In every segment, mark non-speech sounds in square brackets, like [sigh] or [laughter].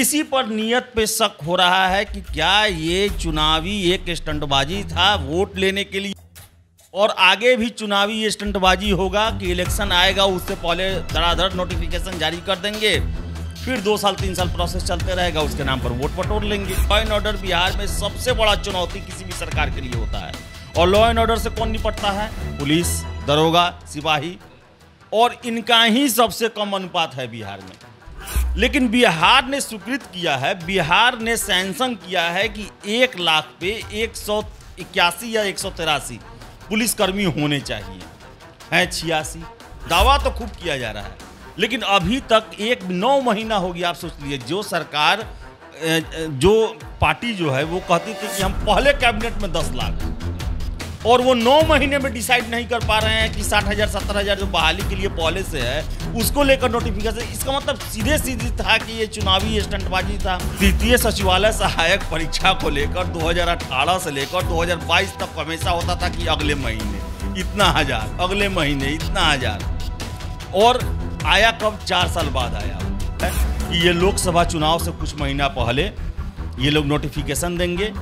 इसी पर नियत पे शक हो रहा है कि क्या ये चुनावी एक स्टंटबाजी था वोट लेने के लिए और आगे भी चुनावी स्टंटबाजी होगा कि इलेक्शन आएगा उससे पहले धड़ाधड़ नोटिफिकेशन जारी कर देंगे फिर दो साल तीन साल प्रोसेस चलते रहेगा उसके नाम पर वोट बटोर लेंगे लॉ एंड ऑर्डर बिहार में सबसे बड़ा चुनौती किसी भी सरकार के लिए होता है और लॉ एंड ऑर्डर से कौन निपटता है पुलिस दरोगा सिपाही और इनका ही सबसे कम अनुपात है बिहार में लेकिन बिहार ने स्वीकृत किया है बिहार ने सैंसन किया है कि एक लाख पे एक सौ इक्यासी या एक सौ तिरासी पुलिसकर्मी होने चाहिए हैं छियासी दावा तो खूब किया जा रहा है लेकिन अभी तक एक नौ महीना हो गया आप सोच लीजिए जो सरकार जो पार्टी जो है वो कहती थी कि हम पहले कैबिनेट में दस लाख और वो नौ महीने में डिसाइड नहीं कर पा रहे हैं कि साठ हज़ार सत्तर हज़ार जो बहाली के लिए पहले से है उसको लेकर नोटिफिकेशन इसका मतलब सीधे सीधे था कि ये चुनावी स्टंटबाजी था द्वितीय सचिवालय सहायक परीक्षा को लेकर 2018 से लेकर 2022 तक हमेशा होता था कि अगले महीने इतना हजार अगले महीने इतना हजार और आया कब चार साल बाद आया कि ये लोकसभा चुनाव से कुछ महीना पहले ये लोग नोटिफिकेशन देंगे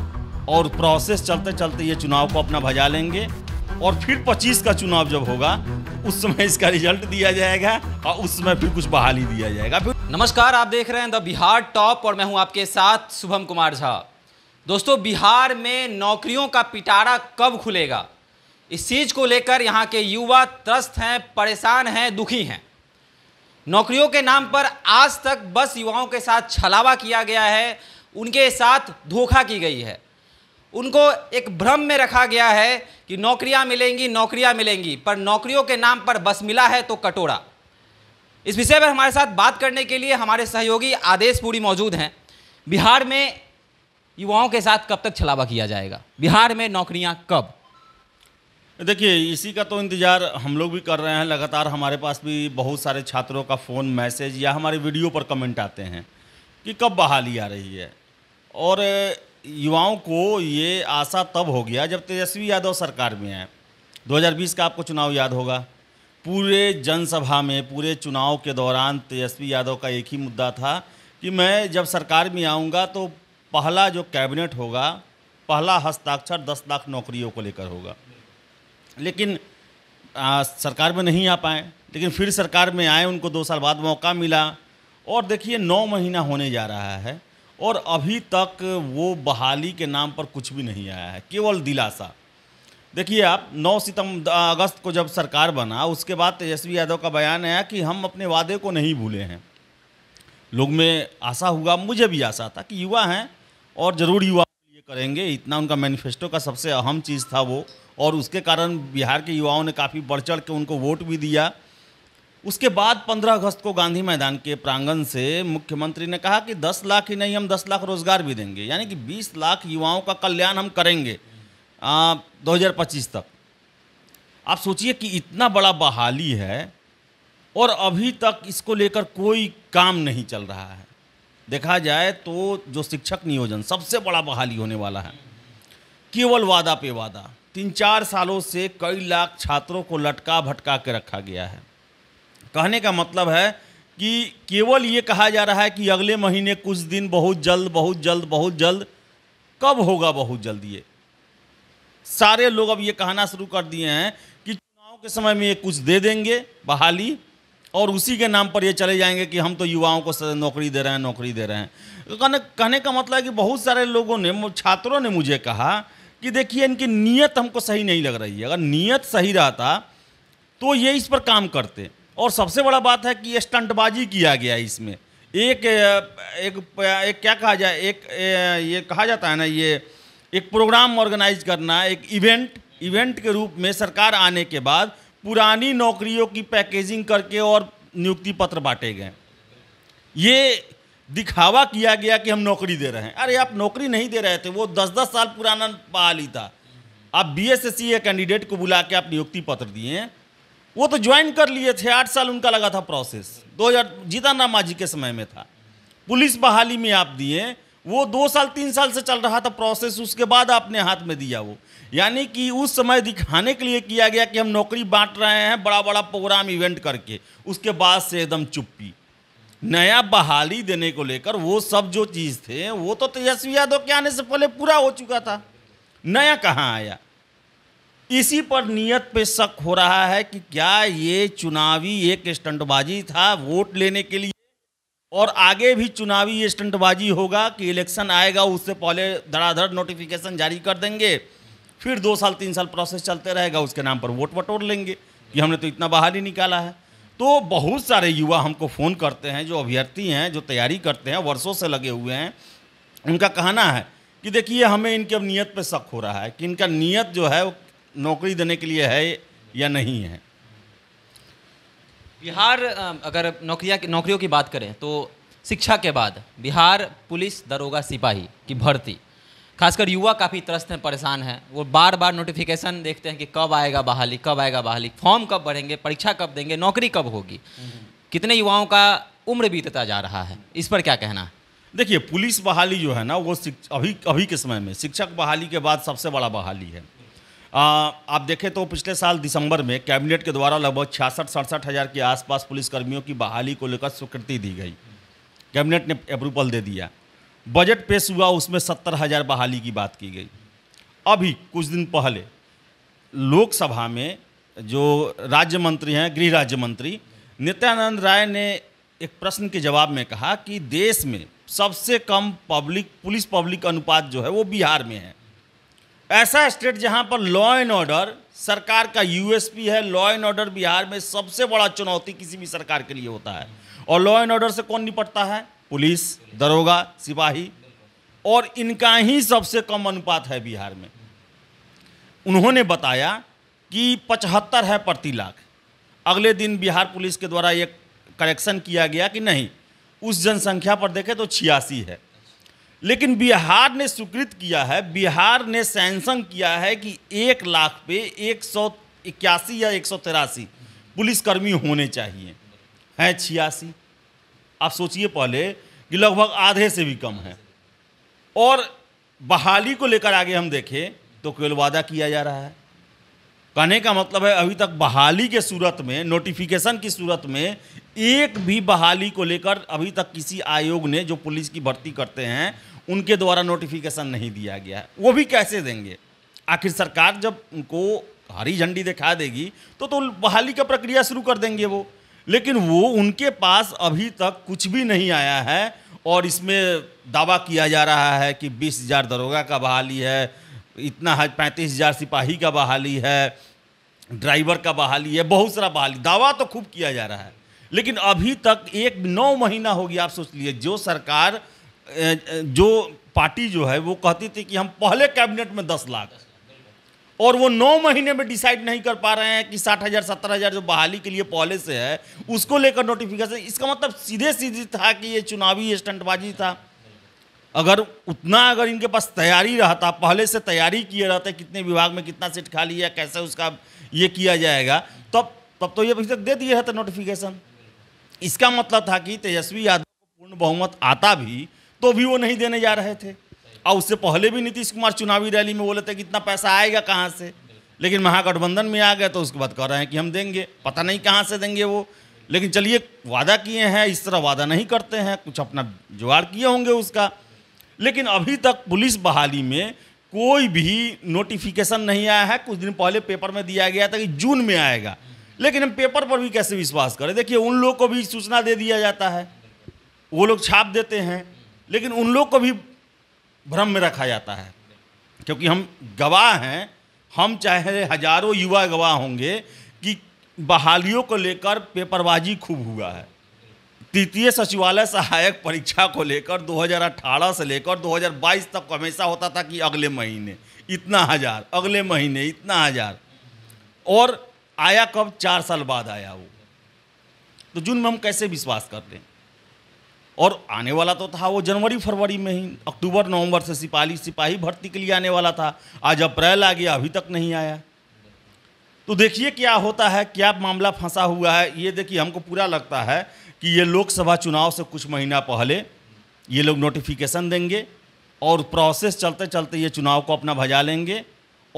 और प्रोसेस चलते चलते ये चुनाव को अपना भजा लेंगे और फिर 25 का चुनाव जब होगा उस समय इसका रिजल्ट दिया जाएगा और उस समय फिर कुछ बहाली दिया जाएगा फिर नमस्कार आप देख रहे हैं द बिहार टॉप और मैं हूं आपके साथ शुभम कुमार झा दोस्तों बिहार में नौकरियों का पिटारा कब खुलेगा इस चीज़ को लेकर यहाँ के युवा त्रस्त हैं परेशान हैं दुखी हैं नौकरियों के नाम पर आज तक बस युवाओं के साथ छलावा किया गया है उनके साथ धोखा की गई है उनको एक भ्रम में रखा गया है कि नौकरियां मिलेंगी नौकरियां मिलेंगी पर नौकरियों के नाम पर बस मिला है तो कटोरा इस विषय पर हमारे साथ बात करने के लिए हमारे सहयोगी आदेश पूरी मौजूद हैं बिहार में युवाओं के साथ कब तक छलावा किया जाएगा बिहार में नौकरियां कब देखिए इसी का तो इंतज़ार हम लोग भी कर रहे हैं लगातार हमारे पास भी बहुत सारे छात्रों का फ़ोन मैसेज या हमारे वीडियो पर कमेंट आते हैं कि कब बहाली आ रही है और युवाओं को ये आशा तब हो गया जब तेजस्वी यादव सरकार में आए 2020 का आपको चुनाव याद होगा पूरे जनसभा में पूरे चुनाव के दौरान तेजस्वी यादव का एक ही मुद्दा था कि मैं जब सरकार में आऊँगा तो पहला जो कैबिनेट होगा पहला हस्ताक्षर दस लाख नौकरियों को लेकर होगा लेकिन आ, सरकार में नहीं आ पाए लेकिन फिर सरकार में आए उनको दो साल बाद मौका मिला और देखिए नौ महीना होने जा रहा है और अभी तक वो बहाली के नाम पर कुछ भी नहीं आया है केवल दिलासा देखिए आप 9 सितंबर अगस्त को जब सरकार बना उसके बाद तेजस्वी यादव का बयान आया कि हम अपने वादे को नहीं भूले हैं लोग में आशा हुआ मुझे भी आशा था कि युवा हैं और ज़रूर युवा ये करेंगे इतना उनका मैनिफेस्टो का सबसे अहम चीज़ था वो और उसके कारण बिहार के युवाओं ने काफ़ी बढ़ चढ़ के उनको वोट भी दिया उसके बाद 15 अगस्त को गांधी मैदान के प्रांगण से मुख्यमंत्री ने कहा कि 10 लाख ही नहीं हम 10 लाख रोजगार भी देंगे यानी कि 20 लाख युवाओं का कल्याण हम करेंगे हजार पच्चीस तक आप सोचिए कि इतना बड़ा बहाली है और अभी तक इसको लेकर कोई काम नहीं चल रहा है देखा जाए तो जो शिक्षक नियोजन सबसे बड़ा बहाली होने वाला है केवल वादा पे वादा तीन चार सालों से कई लाख छात्रों को लटका भटका के रखा गया है कहने का मतलब है कि केवल ये कहा जा रहा है कि अगले महीने कुछ दिन बहुत जल्द बहुत जल्द बहुत जल्द कब होगा बहुत जल्द ये सारे लोग अब ये कहना शुरू कर दिए हैं कि चुनाव के समय में ये कुछ दे देंगे बहाली और उसी के नाम पर ये चले जाएंगे कि हम तो युवाओं को नौकरी दे रहे हैं नौकरी दे रहे हैं तो कहने कहने का मतलब है कि बहुत सारे लोगों ने छात्रों ने मुझे कहा कि देखिए इनकी नीयत हमको सही नहीं लग रही है अगर नीयत सही रहता तो ये इस पर काम करते और सबसे बड़ा बात है कि ये स्टंटबाजी किया गया इसमें एक एक एक क्या कहा जाए एक ये कहा जाता है ना ये एक प्रोग्राम ऑर्गेनाइज करना एक इवेंट इवेंट के रूप में सरकार आने के बाद पुरानी नौकरियों की पैकेजिंग करके और नियुक्ति पत्र बांटे गए ये दिखावा किया गया कि हम नौकरी दे रहे हैं अरे आप नौकरी नहीं दे रहे थे वो दस दस साल पुराना बहाली था आप बी एस कैंडिडेट को बुला के आप नियुक्ति पत्र दिए हैं वो तो ज्वाइन कर लिए थे आठ साल उनका लगा था प्रोसेस दो हजार जीतानामा जी के समय में था पुलिस बहाली में आप दिए वो दो साल तीन साल से चल रहा था प्रोसेस उसके बाद आपने हाथ में दिया वो यानी कि उस समय दिखाने के लिए किया गया कि हम नौकरी बांट रहे हैं बड़ा बड़ा प्रोग्राम इवेंट करके उसके बाद से एकदम चुप्पी नया बहाली देने को लेकर वो सब जो चीज़ थे वो तो तेजस्वी यादव के आने से पहले पूरा हो चुका था नया कहाँ आया इसी पर नियत पे शक हो रहा है कि क्या ये चुनावी एक स्टंटबाजी था वोट लेने के लिए और आगे भी चुनावी स्टंटबाजी होगा कि इलेक्शन आएगा उससे पहले धड़ाधड़ नोटिफिकेशन जारी कर देंगे फिर दो साल तीन साल प्रोसेस चलते रहेगा उसके नाम पर वोट वटोर लेंगे कि हमने तो इतना बाहर ही निकाला है तो बहुत सारे युवा हमको फ़ोन करते हैं जो अभ्यर्थी हैं जो तैयारी करते हैं वर्षों से लगे हुए हैं उनका कहना है कि देखिए हमें इनके अब नीयत पे शक हो रहा है कि इनका नीयत जो है वो नौकरी देने के लिए है या नहीं है बिहार अगर नौकरिया नौकरियों की बात करें तो शिक्षा के बाद बिहार पुलिस दरोगा सिपाही की भर्ती खासकर युवा काफ़ी त्रस्त हैं परेशान हैं वो बार बार नोटिफिकेशन देखते हैं कि कब आएगा बहाली कब आएगा बहाली फॉर्म कब भरेंगे परीक्षा कब देंगे नौकरी कब होगी कितने युवाओं का उम्र बीतता जा रहा है इस पर क्या कहना है देखिए पुलिस बहाली जो है ना वो अभी अभी के समय में शिक्षक बहाली के बाद सबसे बड़ा बहाली है आप देखें तो पिछले साल दिसंबर में कैबिनेट के द्वारा लगभग छियासठ सड़सठ हज़ार के आसपास पुलिसकर्मियों की बहाली को लेकर स्वीकृति दी गई कैबिनेट ने अप्रूवल दे दिया बजट पेश हुआ उसमें सत्तर हज़ार बहाली की बात की गई अभी कुछ दिन पहले लोकसभा में जो राज्य मंत्री हैं गृह राज्य मंत्री नित्यानंद राय ने एक प्रश्न के जवाब में कहा कि देश में सबसे कम पब्लिक पुलिस पब्लिक अनुपात जो है वो बिहार में है ऐसा स्टेट जहां पर लॉ एंड ऑर्डर सरकार का यूएसपी है लॉ एंड ऑर्डर बिहार में सबसे बड़ा चुनौती किसी भी सरकार के लिए होता है और लॉ एंड ऑर्डर से कौन निपटता है पुलिस दरोगा सिपाही और इनका ही सबसे कम अनुपात है बिहार में उन्होंने बताया कि पचहत्तर है प्रति लाख अगले दिन बिहार पुलिस के द्वारा एक करेक्शन किया गया कि नहीं उस जनसंख्या पर देखें तो छियासी है लेकिन बिहार ने स्वीकृत किया है बिहार ने सैंसन किया है कि एक लाख पे एक सौ इक्यासी या एक सौ तिरासी पुलिसकर्मी होने चाहिए हैं छियासी आप सोचिए पहले कि लगभग आधे से भी कम है और बहाली को लेकर आगे हम देखें तो केवल वादा किया जा रहा है कहने का मतलब है अभी तक बहाली के सूरत में नोटिफिकेशन की सूरत में एक भी बहाली को लेकर अभी तक किसी आयोग ने जो पुलिस की भर्ती करते हैं उनके द्वारा नोटिफिकेशन नहीं दिया गया है वो भी कैसे देंगे आखिर सरकार जब उनको हरी झंडी दिखा देगी तो तो बहाली का प्रक्रिया शुरू कर देंगे वो लेकिन वो उनके पास अभी तक कुछ भी नहीं आया है और इसमें दावा किया जा रहा है कि बीस हज़ार दरोगा का बहाली है इतना है पैंतीस हज़ार सिपाही का बहाली है ड्राइवर का बहाली है बहुत सारा बहाली दावा तो खूब किया जा रहा है लेकिन अभी तक एक नौ महीना हो गया आप सोच लीजिए जो सरकार जो पार्टी जो है वो कहती थी कि हम पहले कैबिनेट में दस लाख और वो नौ महीने में डिसाइड नहीं कर पा रहे हैं कि साठ हज़ार सत्तर हज़ार जो बहाली के लिए पहले से है उसको लेकर नोटिफिकेशन इसका मतलब सीधे सीधे था कि ये चुनावी स्टंटबाजी था अगर उतना अगर इनके पास तैयारी रहता पहले से तैयारी किए रहते कितने विभाग में कितना सीट खाली है कैसे उसका ये किया जाएगा तब तब तो ये अभी तक दे दिए रहते तो नोटिफिकेशन इसका मतलब था कि तेजस्वी यादव को पूर्ण बहुमत आता भी तो भी वो नहीं देने जा रहे थे और उससे पहले भी नीतीश कुमार चुनावी रैली में बोले थे कि इतना पैसा आएगा कहाँ से लेकिन महागठबंधन में आ गए तो उसके बाद कह रहे हैं कि हम देंगे पता नहीं कहाँ से देंगे वो लेकिन चलिए वादा किए हैं इस तरह वादा नहीं करते हैं कुछ अपना जुगाड़ किए होंगे उसका लेकिन अभी तक पुलिस बहाली में कोई भी नोटिफिकेशन नहीं आया है कुछ दिन पहले पेपर में दिया गया था कि जून में आएगा लेकिन हम पेपर पर भी कैसे विश्वास करें देखिए उन लोग को भी सूचना दे दिया जाता है वो लोग छाप देते हैं लेकिन उन लोग को भी भ्रम में रखा जाता है क्योंकि हम गवाह हैं हम चाहे हजारों युवा गवाह होंगे कि बहालियों को लेकर पेपरबाजी खूब हुआ है तृतीय सचिवालय सहायक परीक्षा को लेकर 2018 से लेकर 2022 तक हमेशा होता था कि अगले महीने इतना हज़ार अगले महीने इतना हज़ार और आया कब चार साल बाद आया वो तो जून में हम कैसे विश्वास करते हैं और आने वाला तो था वो जनवरी फरवरी में ही अक्टूबर नवंबर से सिपाही सिपाही भर्ती के लिए आने वाला था आज अप्रैल आ गया अभी तक नहीं आया तो देखिए क्या होता है क्या मामला फंसा हुआ है ये देखिए हमको पूरा लगता है कि ये लोकसभा चुनाव से कुछ महीना पहले ये लोग नोटिफिकेशन देंगे और प्रोसेस चलते चलते ये चुनाव को अपना भजा लेंगे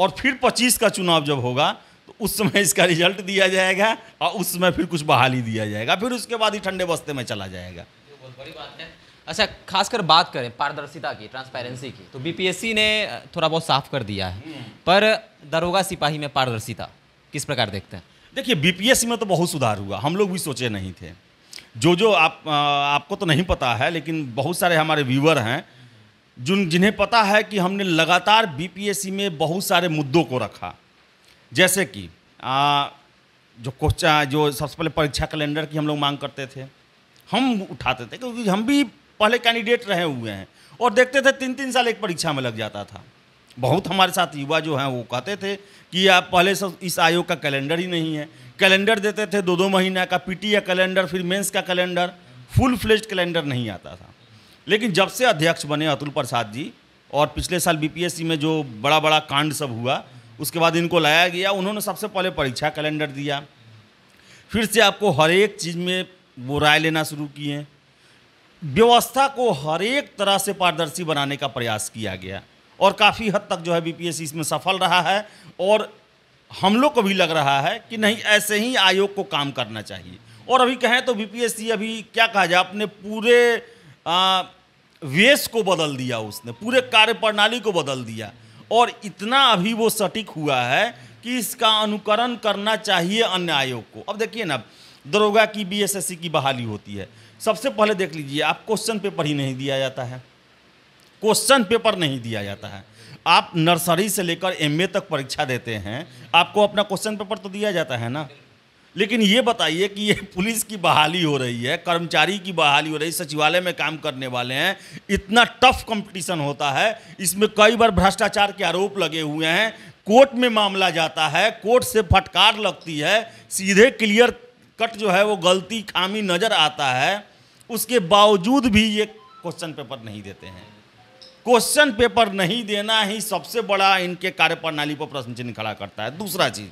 और फिर 25 का चुनाव जब होगा तो उस समय इसका रिजल्ट दिया जाएगा और उस समय फिर कुछ बहाली दिया जाएगा फिर उसके बाद ही ठंडे बस्ते में चला जाएगा बड़ी बात है अच्छा खासकर बात करें पारदर्शिता की ट्रांसपेरेंसी की तो बीपीएससी ने थोड़ा बहुत साफ कर दिया है हम्म। पर दरोगा सिपाही में पारदर्शिता किस प्रकार देखते हैं देखिए बीपीएससी में तो बहुत सुधार हुआ हम लोग भी सोचे नहीं थे जो जो आप आ, आपको तो नहीं पता है लेकिन बहुत सारे हमारे व्यूवर हैं जिन जिन्हें पता है कि हमने लगातार बी में बहुत सारे मुद्दों को रखा जैसे कि आ, जो क्वेश्चन जो सबसे पहले परीक्षा कैलेंडर की हम लोग मांग करते थे हम उठाते थे क्योंकि हम भी पहले कैंडिडेट रहे हुए हैं और देखते थे तीन तीन साल एक परीक्षा में लग जाता था बहुत हमारे साथ युवा जो हैं वो कहते थे कि आप पहले से इस आयोग का कैलेंडर ही नहीं है कैलेंडर देते थे दो दो महीना का पी का कैलेंडर फिर मेंस का कैलेंडर फुल फ्लेज कैलेंडर नहीं आता था लेकिन जब से अध्यक्ष बने अतुल प्रसाद जी और पिछले साल बीपीएससी में जो बड़ा बड़ा कांड सब हुआ उसके बाद इनको लाया गया उन्होंने सबसे पहले परीक्षा कैलेंडर दिया फिर से आपको हर एक चीज़ में वो राय लेना शुरू किए व्यवस्था को हर एक तरह से पारदर्शी बनाने का प्रयास किया गया और काफ़ी हद तक जो है बीपीएससी इसमें सफल रहा है और हम लोग को भी लग रहा है कि नहीं ऐसे ही आयोग को काम करना चाहिए और अभी कहें तो बीपीएससी अभी क्या कहा जाए अपने पूरे आ, वेश को बदल दिया उसने पूरे कार्यप्रणाली को बदल दिया और इतना अभी वो सटीक हुआ है कि इसका अनुकरण करना चाहिए अन्य आयोग को अब देखिए ना दरोगा की बीएसएससी की बहाली होती है सबसे पहले देख लीजिए आप क्वेश्चन पेपर ही नहीं दिया जाता है क्वेश्चन पेपर नहीं दिया जाता है आप नर्सरी से लेकर एमए तक परीक्षा देते हैं आपको अपना क्वेश्चन पेपर तो दिया जाता है ना लेकिन ये बताइए कि ये पुलिस की बहाली हो रही है कर्मचारी की बहाली हो रही है सचिवालय में काम करने वाले हैं इतना टफ कंपटीशन होता है इसमें कई बार भ्रष्टाचार के आरोप लगे हुए हैं कोर्ट में मामला जाता है कोर्ट से फटकार लगती है सीधे क्लियर कट जो है वो गलती खामी नज़र आता है उसके बावजूद भी ये क्वेश्चन पेपर नहीं देते हैं क्वेश्चन पेपर नहीं देना ही सबसे बड़ा इनके कार्यप्रणाली पर प्रश्न चिन्ह खड़ा करता है दूसरा चीज़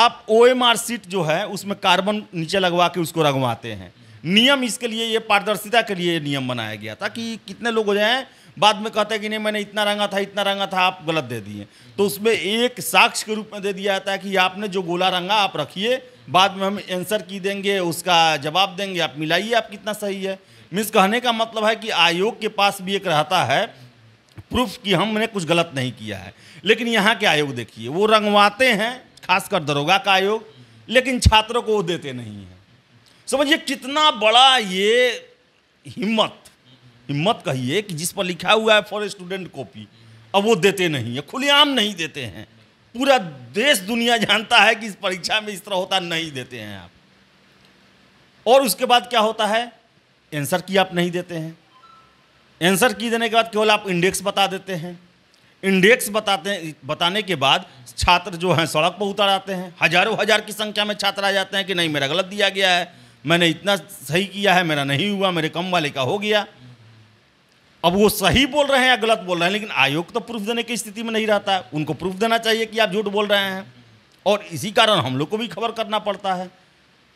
आप ओ एम आर सीट जो है उसमें कार्बन नीचे लगवा के उसको रंगवाते हैं नियम इसके लिए ये पारदर्शिता के लिए नियम बनाया गया था कि कितने लोग हो जाए बाद में कहता है कि नहीं मैंने इतना रंगा था इतना रंगा था आप गलत दे दिए तो उसमें एक साक्ष्य के रूप में दे दिया जाता है कि आपने जो गोला रंगा आप रखिए बाद में हम आंसर की देंगे उसका जवाब देंगे आप मिलाइए आप कितना सही है मिस कहने का मतलब है कि आयोग के पास भी एक रहता है प्रूफ कि हमने कुछ गलत नहीं किया है लेकिन यहाँ के आयोग देखिए वो रंगवाते हैं खासकर दरोगा का आयोग लेकिन छात्रों को वो देते नहीं हैं समझिए कितना बड़ा ये हिम्मत हिम्मत कहिए कि जिस पर लिखा हुआ है फॉर स्टूडेंट कॉपी अब वो देते नहीं है खुलेआम नहीं देते हैं पूरा देश दुनिया जानता है कि इस परीक्षा में इस तरह होता नहीं देते हैं आप और उसके बाद क्या होता है आंसर की आप नहीं देते हैं आंसर की देने के बाद केवल आप इंडेक्स बता देते हैं इंडेक्स बताते बताने के बाद छात्र जो हैं सड़क पर उतर आते हैं हजारों हजार की संख्या में छात्र आ जाते हैं कि नहीं मेरा गलत दिया गया है मैंने इतना सही किया है मेरा नहीं हुआ मेरे कम वाले का हो गया अब वो सही बोल रहे हैं या गलत बोल रहे हैं लेकिन आयोग तो प्रूफ देने की स्थिति में नहीं रहता है उनको प्रूफ देना चाहिए कि आप झूठ बोल रहे हैं और इसी कारण हम लोग को भी खबर करना पड़ता है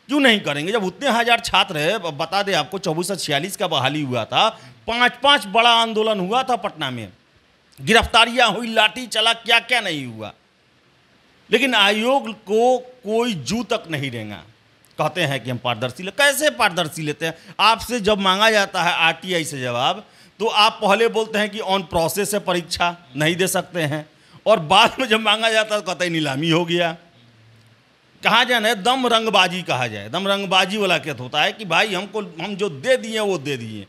क्यों नहीं करेंगे जब उतने हज़ार छात्र है बता दें आपको चौबीस सौ छियालीस का बहाली हुआ था पांच पांच बड़ा आंदोलन हुआ था पटना में गिरफ्तारियां हुई लाठी चला क्या क्या नहीं हुआ लेकिन आयोग को कोई जू तक नहीं देगा कहते हैं कि हम पारदर्शी ले कैसे पारदर्शी लेते हैं आपसे जब मांगा जाता है आरटीआई से जवाब तो आप पहले बोलते हैं कि ऑन प्रोसेस है परीक्षा नहीं दे सकते हैं और बाद में जब मांगा जाता है तो कतई नीलामी हो गया कहा जाए ना दम रंगबाजी कहा जाए दम रंगबाजी वाला क्या होता है कि भाई हमको हम जो दे दिए वो दे दिए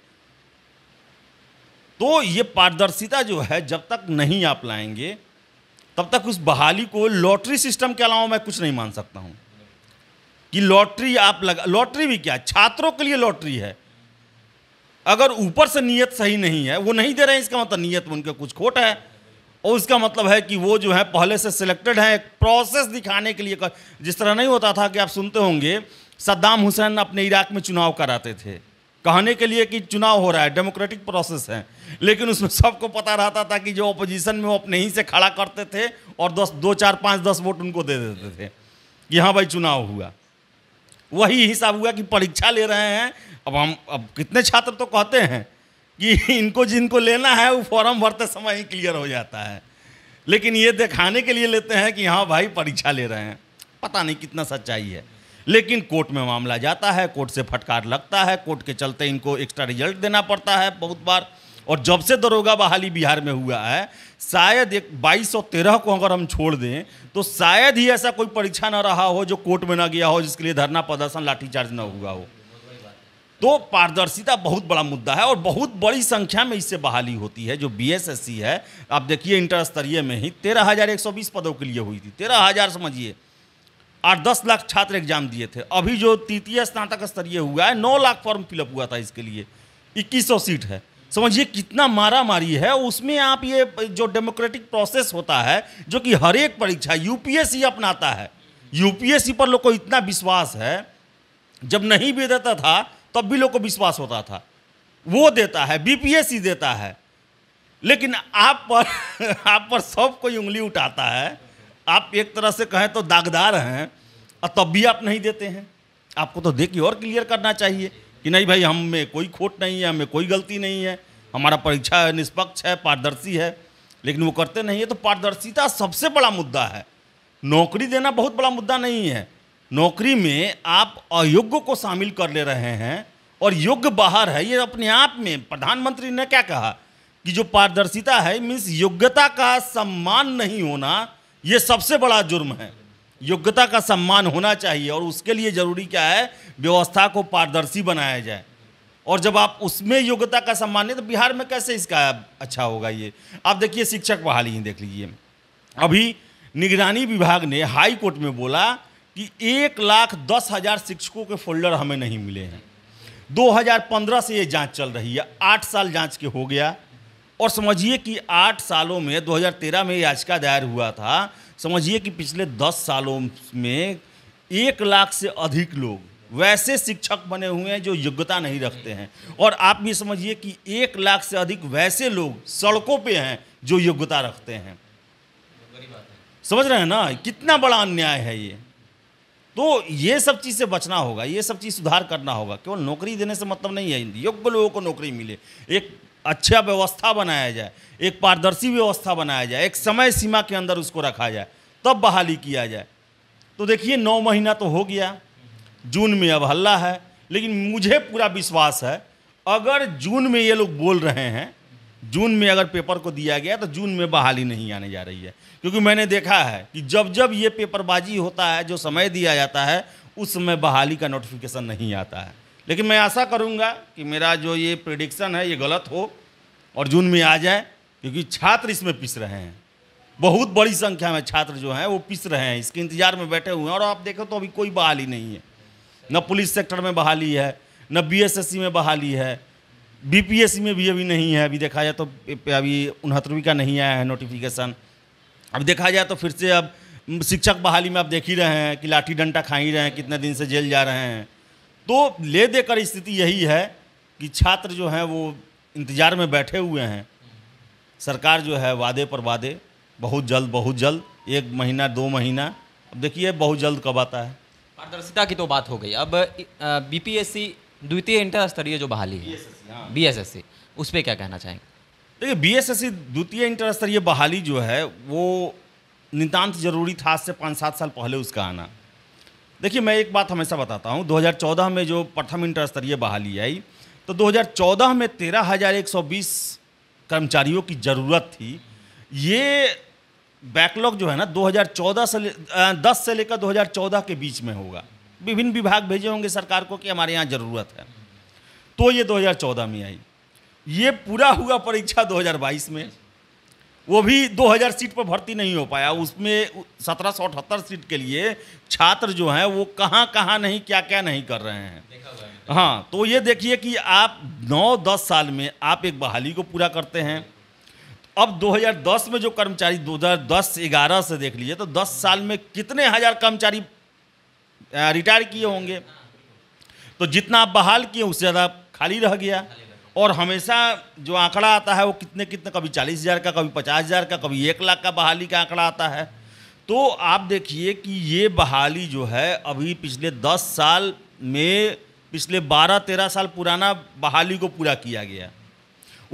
तो ये पारदर्शिता जो है जब तक नहीं आप लाएंगे तब तक उस बहाली को लॉटरी सिस्टम के अलावा मैं कुछ नहीं मान सकता हूँ कि लॉटरी आप लगा लॉटरी भी क्या छात्रों के लिए लॉटरी है अगर ऊपर से नीयत सही नहीं है वो नहीं दे रहे हैं इसका मतलब नीयत में कुछ खोट है और उसका मतलब है कि वो जो है पहले से सिलेक्टेड है प्रोसेस दिखाने के लिए कर जिस तरह नहीं होता था कि आप सुनते होंगे सद्दाम हुसैन अपने इराक में चुनाव कराते थे कहने के लिए कि चुनाव हो रहा है डेमोक्रेटिक प्रोसेस है लेकिन उसमें सबको पता रहता था कि जो अपोजिशन में वो अपने ही से खड़ा करते थे और दस दो चार पाँच दस वोट उनको दे देते थे कि हाँ भाई चुनाव हुआ वही हिसाब हुआ कि परीक्षा ले रहे हैं अब हम अब कितने छात्र तो कहते हैं कि इनको जिनको लेना है वो फॉर्म भरते समय ही क्लियर हो जाता है लेकिन ये दिखाने के लिए लेते हैं कि हाँ भाई परीक्षा ले रहे हैं पता नहीं कितना सच्चाई है लेकिन कोर्ट में मामला जाता है कोर्ट से फटकार लगता है कोर्ट के चलते इनको एक्स्ट्रा रिजल्ट देना पड़ता है बहुत बार और जब से दरोगा बहाली बिहार में हुआ है शायद एक बाईस सौ तेरह को अगर हम छोड़ दें तो शायद ही ऐसा कोई परीक्षा ना रहा हो जो कोर्ट में ना गया हो जिसके लिए धरना प्रदर्शन लाठीचार्ज ना हुआ हो तो पारदर्शिता बहुत बड़ा मुद्दा है और बहुत बड़ी संख्या में इससे बहाली होती है जो बीएसएससी है आप देखिए इंटर स्तरीय में ही तेरह हज़ार एक सौ बीस पदों के लिए हुई थी तेरह हज़ार समझिए आठ दस लाख छात्र एग्जाम दिए थे अभी जो तृतीय स्नातक स्तरीय हुआ है नौ लाख फॉर्म फिलअप हुआ था इसके लिए इक्कीस सौ सीट है समझिए कितना मारा मारी है उसमें आप ये जो डेमोक्रेटिक प्रोसेस होता है जो कि हर एक परीक्षा यूपीएससी अपनाता है यूपीएससी पर लोग को इतना विश्वास है जब नहीं भी देता था तब भी लोग को विश्वास होता था वो देता है बीपीएससी देता है लेकिन आप पर [laughs] आप पर सब कोई उंगली उठाता है आप एक तरह से कहें तो दागदार हैं और तब भी आप नहीं देते हैं आपको तो देखिए और क्लियर करना चाहिए कि नहीं भाई हम में कोई खोट नहीं है हमें कोई गलती नहीं है हमारा परीक्षा निष्पक्ष है पारदर्शी है लेकिन वो करते नहीं है तो पारदर्शिता सबसे बड़ा मुद्दा है नौकरी देना बहुत बड़ा मुद्दा नहीं है नौकरी में आप अयोग्य को शामिल कर ले रहे हैं और योग्य बाहर है ये अपने आप में प्रधानमंत्री ने क्या कहा कि जो पारदर्शिता है मीन्स योग्यता का सम्मान नहीं होना ये सबसे बड़ा जुर्म है योग्यता का सम्मान होना चाहिए और उसके लिए ज़रूरी क्या है व्यवस्था को पारदर्शी बनाया जाए और जब आप उसमें योग्यता का सम्मान नहीं तो बिहार में कैसे इसका अच्छा होगा ये आप देखिए शिक्षक बहाली ही देख लीजिए अभी निगरानी विभाग ने हाई कोर्ट में बोला कि एक लाख दस हज़ार शिक्षकों के फोल्डर हमें नहीं मिले हैं 2015 से ये जांच चल रही है आठ साल जांच के हो गया और समझिए कि आठ सालों में 2013 में याचिका दायर हुआ था समझिए कि पिछले दस सालों में एक लाख से अधिक लोग वैसे शिक्षक बने हुए हैं जो योग्यता नहीं रखते हैं और आप भी समझिए कि एक लाख से अधिक वैसे लोग सड़कों पे हैं जो योग्यता रखते हैं समझ रहे हैं ना कितना बड़ा अन्याय है ये तो ये सब चीज़ से बचना होगा ये सब चीज़ सुधार करना होगा केवल नौकरी देने से मतलब नहीं है योग्य लोगों को नौकरी मिले एक अच्छा व्यवस्था बनाया जाए एक पारदर्शी व्यवस्था बनाया जाए एक समय सीमा के अंदर उसको रखा जाए तब बहाली किया जाए तो देखिए नौ महीना तो हो गया जून में अब हल्ला है लेकिन मुझे पूरा विश्वास है अगर जून में ये लोग बोल रहे हैं जून में अगर पेपर को दिया गया तो जून में बहाली नहीं आने जा रही है क्योंकि मैंने देखा है कि जब जब ये पेपरबाजी होता है जो समय दिया जाता है उस समय बहाली का नोटिफिकेशन नहीं आता है लेकिन मैं आशा करूँगा कि मेरा जो ये प्रिडिक्शन है ये गलत हो और जून में आ जाए क्योंकि छात्र इसमें पिस रहे हैं बहुत बड़ी संख्या में छात्र जो हैं वो पिस रहे हैं इसके इंतजार में बैठे हुए हैं और आप देखो तो अभी कोई बहाली नहीं है न पुलिस सेक्टर में बहाली है न बी में बहाली है बीपीएससी में भी अभी नहीं है अभी देखा जाए तो अभी उनहत्तरवीं का नहीं आया है नोटिफिकेशन अब देखा जाए तो फिर से अब शिक्षक बहाली में आप देख ही रहे हैं कि लाठी डंडा खा ही रहे हैं कितने दिन से जेल जा रहे हैं तो ले देकर स्थिति यही है कि छात्र जो हैं वो इंतज़ार में बैठे हुए हैं सरकार जो है वादे पर वादे बहुत जल्द बहुत जल्द एक महीना दो महीना अब देखिए बहुत जल्द कब आता है पारदर्शिता की तो बात हो गई अब बीपीएससी द्वितीय इंटर स्तरीय जो बहाली है बी एस एस सी उस पर क्या कहना चाहेंगे देखिए बी एस एस सी द्वितीय इंटर स्तरीय बहाली जो है वो नितान्त जरूरी था आज से पाँच सात साल पहले उसका आना देखिए मैं एक बात हमेशा बताता हूँ 2014 में जो प्रथम इंटर स्तरीय बहाली आई तो 2014 में तेरह हज़ार एक सौ बीस कर्मचारियों की ज़रूरत थी ये बैकलॉग जो है ना 2014 से दस से लेकर 2014 के बीच में होगा विभिन्न विभाग भेजे होंगे सरकार को कि हमारे यहाँ ज़रूरत है तो ये 2014 में आई ये पूरा हुआ परीक्षा 2022 में वो भी 2000 सीट पर भर्ती नहीं हो पाया उसमें सत्रह सीट के लिए छात्र जो हैं वो कहाँ कहाँ नहीं क्या क्या नहीं कर रहे हैं हाँ तो ये देखिए कि आप 9-10 साल में आप एक बहाली को पूरा करते हैं अब 2010 में जो कर्मचारी 2010-11 से देख लीजिए तो 10 साल में कितने हज़ार कर्मचारी रिटायर किए होंगे तो जितना आप बहाल किए उससे ज़्यादा खाली रह गया और हमेशा जो आंकड़ा आता है वो कितने कितने कभी चालीस हज़ार का कभी पचास हज़ार का कभी एक लाख का बहाली का आंकड़ा आता है तो आप देखिए कि ये बहाली जो है अभी पिछले दस साल में पिछले बारह तेरह साल पुराना बहाली को पूरा किया गया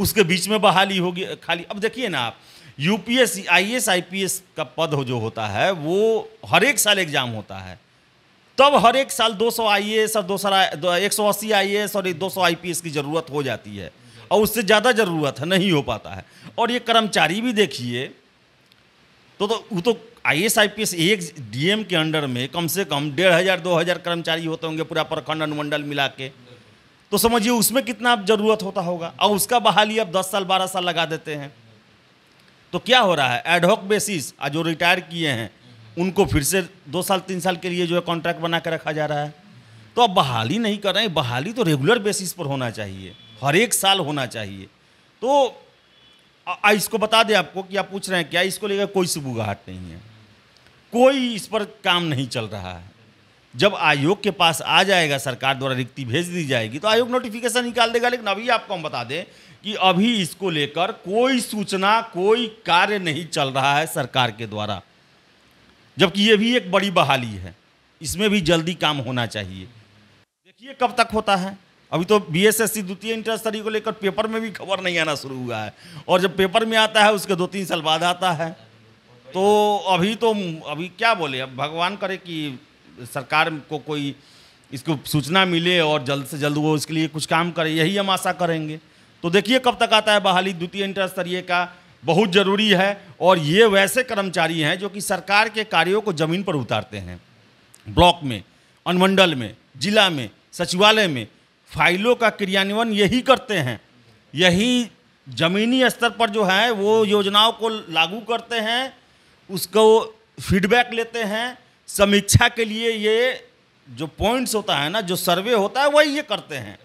उसके बीच में बहाली होगी खाली अब देखिए ना आप यूपीएससी आईएएस आईपीएस का पद हो जो होता है वो हर एक साल एग्ज़ाम होता है तब हर एक साल 200 सौ आई एस और दो सौ एक सौ अस्सी आई एस और दो सौ आई पी एस की ज़रूरत हो जाती है और उससे ज़्यादा ज़रूरत है नहीं हो पाता है और ये कर्मचारी भी देखिए तो तो वो तो I S I P S एक डीएम के अंडर में कम से कम डेढ़ हज़ार दो हज़ार कर्मचारी होते होंगे पूरा प्रखंड अनुमंडल मिला के तो समझिए उसमें कितना ज़रूरत होता होगा और उसका बहाली अब दस साल बारह साल लगा देते हैं तो क्या हो रहा है एडहॉक बेसिस आज जो रिटायर किए हैं उनको फिर से दो साल तीन साल के लिए जो है कॉन्ट्रैक्ट बना के रखा जा रहा है तो अब बहाली नहीं कर रहे हैं बहाली तो रेगुलर बेसिस पर होना चाहिए हर एक साल होना चाहिए तो आ, आ इसको बता दें आपको कि आप पूछ रहे हैं क्या इसको लेकर कोई सुबुगाहट नहीं है कोई इस पर काम नहीं चल रहा है जब आयोग के पास आ जाएगा सरकार द्वारा रिक्ति भेज दी जाएगी तो आयोग नोटिफिकेशन निकाल देगा लेकिन अभी आपको हम बता दें कि अभी इसको लेकर कोई सूचना कोई कार्य नहीं चल रहा है सरकार के द्वारा जबकि ये भी एक बड़ी बहाली है इसमें भी जल्दी काम होना चाहिए देखिए कब तक होता है अभी तो बी एस एस सी द्वितीय इंटर स्तरी को लेकर पेपर में भी खबर नहीं आना शुरू हुआ है और जब पेपर में आता है उसके दो तीन साल बाद आता है तो अभी तो अभी क्या बोले अब भगवान करे कि सरकार को कोई इसको सूचना मिले और जल्द से जल्द वो इसके लिए कुछ काम करे यही हम आशा करेंगे तो देखिए कब तक आता है बहाली द्वितीय इंटर स्तरीय का बहुत ज़रूरी है और ये वैसे कर्मचारी हैं जो कि सरकार के कार्यों को ज़मीन पर उतारते हैं ब्लॉक में अनुमंडल में जिला में सचिवालय में फाइलों का क्रियान्वयन यही करते हैं यही ज़मीनी स्तर पर जो है वो योजनाओं को लागू करते हैं उसको फीडबैक लेते हैं समीक्षा के लिए ये जो पॉइंट्स होता है ना जो सर्वे होता है वही ये करते हैं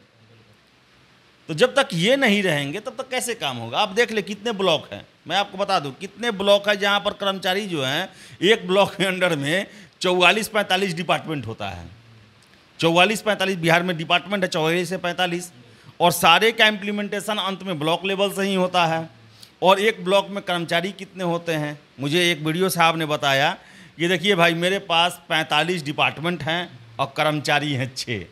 तो जब तक ये नहीं रहेंगे तब तक कैसे काम होगा आप देख ले कितने ब्लॉक हैं मैं आपको बता दूं कितने ब्लॉक है जहाँ पर कर्मचारी जो हैं एक ब्लॉक के अंडर में चौवालीस पैंतालीस डिपार्टमेंट होता है चौवालीस पैंतालीस बिहार में डिपार्टमेंट है चौवालीस से पैंतालीस और सारे का इम्प्लीमेंटेशन अंत में ब्लॉक लेवल से ही होता है और एक ब्लॉक में कर्मचारी कितने होते हैं मुझे एक वीडियो साहब ने बताया कि देखिए भाई मेरे पास पैंतालीस डिपार्टमेंट हैं और कर्मचारी हैं छः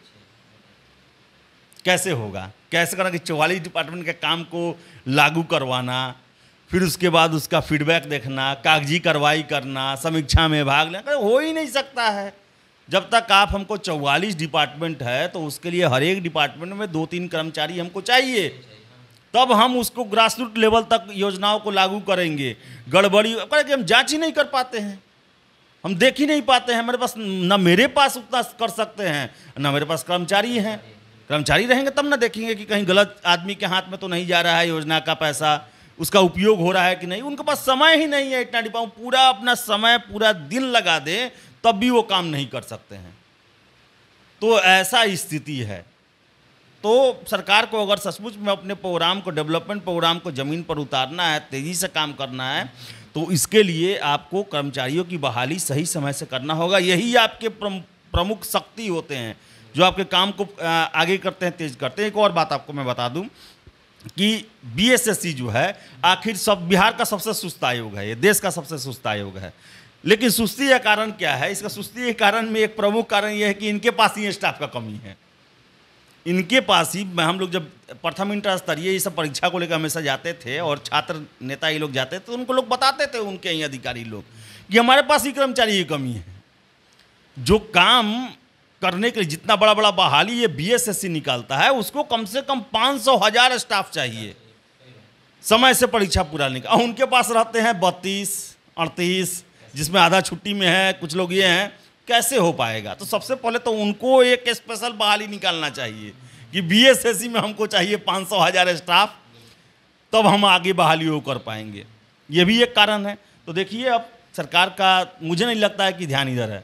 कैसे होगा कैसे करना कि चौवालीस डिपार्टमेंट के काम को लागू करवाना फिर उसके बाद उसका फीडबैक देखना कागजी कार्रवाई करना समीक्षा में भाग लेना हो ही नहीं सकता है जब तक आप हमको चौवालीस डिपार्टमेंट है तो उसके लिए हर एक डिपार्टमेंट में दो तीन कर्मचारी हमको चाहिए तब हम उसको ग्रास रूट लेवल तक योजनाओं को लागू करेंगे गड़बड़ी कि हम जांच ही नहीं कर पाते हैं हम देख ही नहीं पाते हैं हमारे पास ना मेरे पास उतना कर सकते हैं ना मेरे पास कर्मचारी हैं कर्मचारी रहेंगे तब ना देखेंगे कि कहीं गलत आदमी के हाथ में तो नहीं जा रहा है योजना का पैसा उसका उपयोग हो रहा है कि नहीं उनके पास समय ही नहीं है इतना डिपाऊ पूरा अपना समय पूरा दिन लगा दें तब भी वो काम नहीं कर सकते हैं तो ऐसा स्थिति है तो सरकार को अगर सचमुच में अपने प्रोग्राम को डेवलपमेंट प्रोग्राम को ज़मीन पर उतारना है तेज़ी से काम करना है तो इसके लिए आपको कर्मचारियों की बहाली सही समय से करना होगा यही आपके प्रमुख शक्ति होते हैं जो आपके काम को आगे करते हैं तेज करते हैं एक और बात आपको मैं बता दूं कि बीएसएससी जो है आखिर सब बिहार का सबसे सुस्त आयोग है ये देश का सबसे सुस्त आयोग है लेकिन सुस्ती का कारण क्या है इसका सुस्ती के कारण में एक प्रमुख कारण यह है कि इनके पास ही स्टाफ का कमी है इनके पास ही हम लोग जब प्रथम इंटर स्तरीय ये सब परीक्षा को लेकर हमेशा जाते थे और छात्र नेता ये लोग जाते थे तो उनको लोग बताते थे उनके ही अधिकारी लोग कि हमारे पास ही कर्मचारी की कमी है जो काम करने के लिए जितना बड़ा बड़ा बहाली ये बीएसएससी निकालता है उसको कम से कम पाँच सौ हज़ार स्टाफ चाहिए समय से परीक्षा पूरा नहीं और उनके पास रहते हैं बत्तीस अड़तीस जिसमें आधा छुट्टी में है कुछ लोग ये हैं कैसे हो पाएगा तो सबसे पहले तो उनको एक स्पेशल बहाली निकालना चाहिए कि बीएसएससी में हमको चाहिए पाँच सौ हज़ार स्टाफ तब हम आगे बहाली वो कर पाएंगे ये भी एक कारण है तो देखिए अब सरकार का मुझे नहीं लगता है कि ध्यान इधर है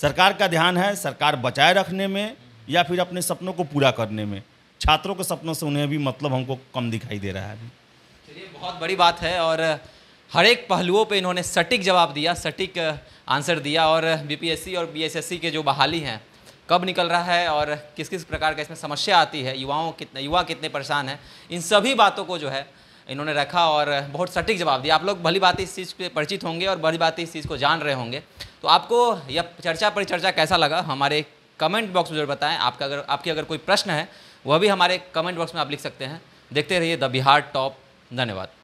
सरकार का ध्यान है सरकार बचाए रखने में या फिर अपने सपनों को पूरा करने में छात्रों के सपनों से उन्हें भी मतलब हमको कम दिखाई दे रहा है अभी चलिए बहुत बड़ी बात है और हर एक पहलुओं पे इन्होंने सटीक जवाब दिया सटीक आंसर दिया और बीपीएससी और बीएसएससी के जो बहाली हैं कब निकल रहा है और किस किस प्रकार का इसमें समस्या आती है युवाओं कितने युवा कितने परेशान हैं इन सभी बातों को जो है इन्होंने रखा और बहुत सटीक जवाब दिया आप लोग भली बात इस चीज़ पर परिचित होंगे और भली बात इस चीज़ को जान रहे होंगे तो आपको यह चर्चा परिचर्चा कैसा लगा हमारे कमेंट बॉक्स में जरूर बताएं आपका अगर आपके अगर कोई प्रश्न है वह भी हमारे कमेंट बॉक्स में आप लिख सकते हैं देखते रहिए द बिहार टॉप धन्यवाद